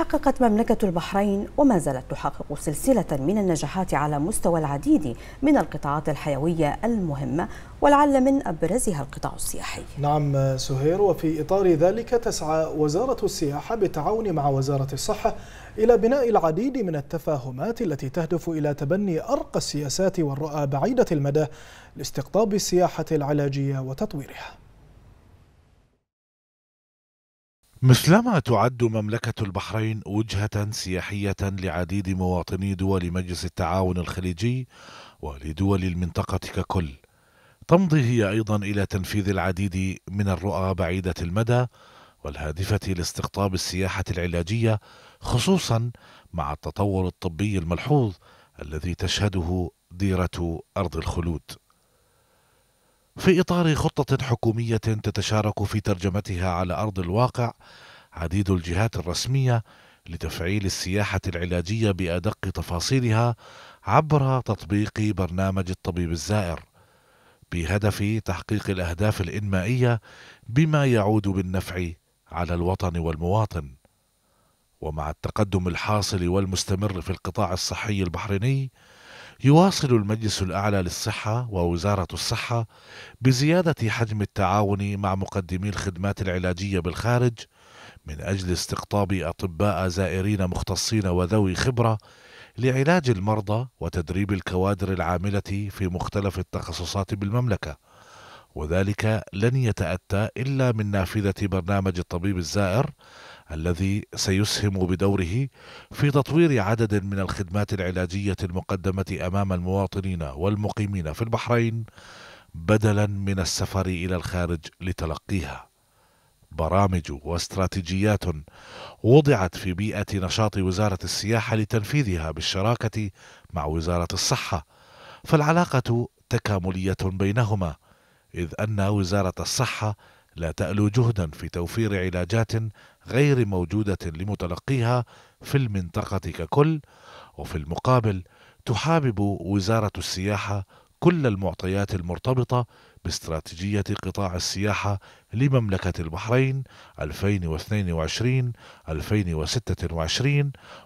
حققت مملكة البحرين وما زالت تحقق سلسلة من النجاحات على مستوى العديد من القطاعات الحيوية المهمة ولعل من أبرزها القطاع السياحي نعم سهير وفي إطار ذلك تسعى وزارة السياحة بالتعاون مع وزارة الصحة إلى بناء العديد من التفاهمات التي تهدف إلى تبني أرقى السياسات والرؤى بعيدة المدى لاستقطاب السياحة العلاجية وتطويرها مثلما تعد مملكة البحرين وجهة سياحية لعديد مواطني دول مجلس التعاون الخليجي ولدول المنطقة ككل، تمضي هي أيضا إلى تنفيذ العديد من الرؤى بعيدة المدى والهادفة لاستقطاب السياحة العلاجية خصوصا مع التطور الطبي الملحوظ الذي تشهده ديرة أرض الخلود. في إطار خطة حكومية تتشارك في ترجمتها على أرض الواقع عديد الجهات الرسمية لتفعيل السياحة العلاجية بأدق تفاصيلها عبر تطبيق برنامج الطبيب الزائر بهدف تحقيق الأهداف الإنمائية بما يعود بالنفع على الوطن والمواطن ومع التقدم الحاصل والمستمر في القطاع الصحي البحريني يواصل المجلس الأعلى للصحة ووزارة الصحة بزيادة حجم التعاون مع مقدمي الخدمات العلاجية بالخارج من أجل استقطاب أطباء زائرين مختصين وذوي خبرة لعلاج المرضى وتدريب الكوادر العاملة في مختلف التخصصات بالمملكة وذلك لن يتأتى إلا من نافذة برنامج الطبيب الزائر الذي سيسهم بدوره في تطوير عدد من الخدمات العلاجية المقدمة أمام المواطنين والمقيمين في البحرين بدلا من السفر إلى الخارج لتلقيها. برامج واستراتيجيات وضعت في بيئة نشاط وزارة السياحة لتنفيذها بالشراكة مع وزارة الصحة، فالعلاقة تكاملية بينهما، إذ أن وزارة الصحة لا تألو جهدا في توفير علاجات غير موجودة لمتلقيها في المنطقة ككل وفي المقابل تحابب وزارة السياحة كل المعطيات المرتبطة باستراتيجية قطاع السياحة لمملكة البحرين 2022-2026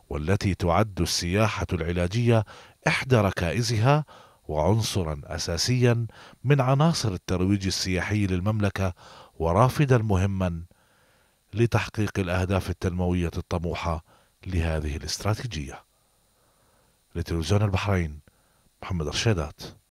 والتي تعد السياحة العلاجية إحدى ركائزها وعنصرا أساسيا من عناصر الترويج السياحي للمملكة ورافدا مهما لتحقيق الأهداف التنموية الطموحة لهذه الاستراتيجية لتلفزيون البحرين محمد رشيدات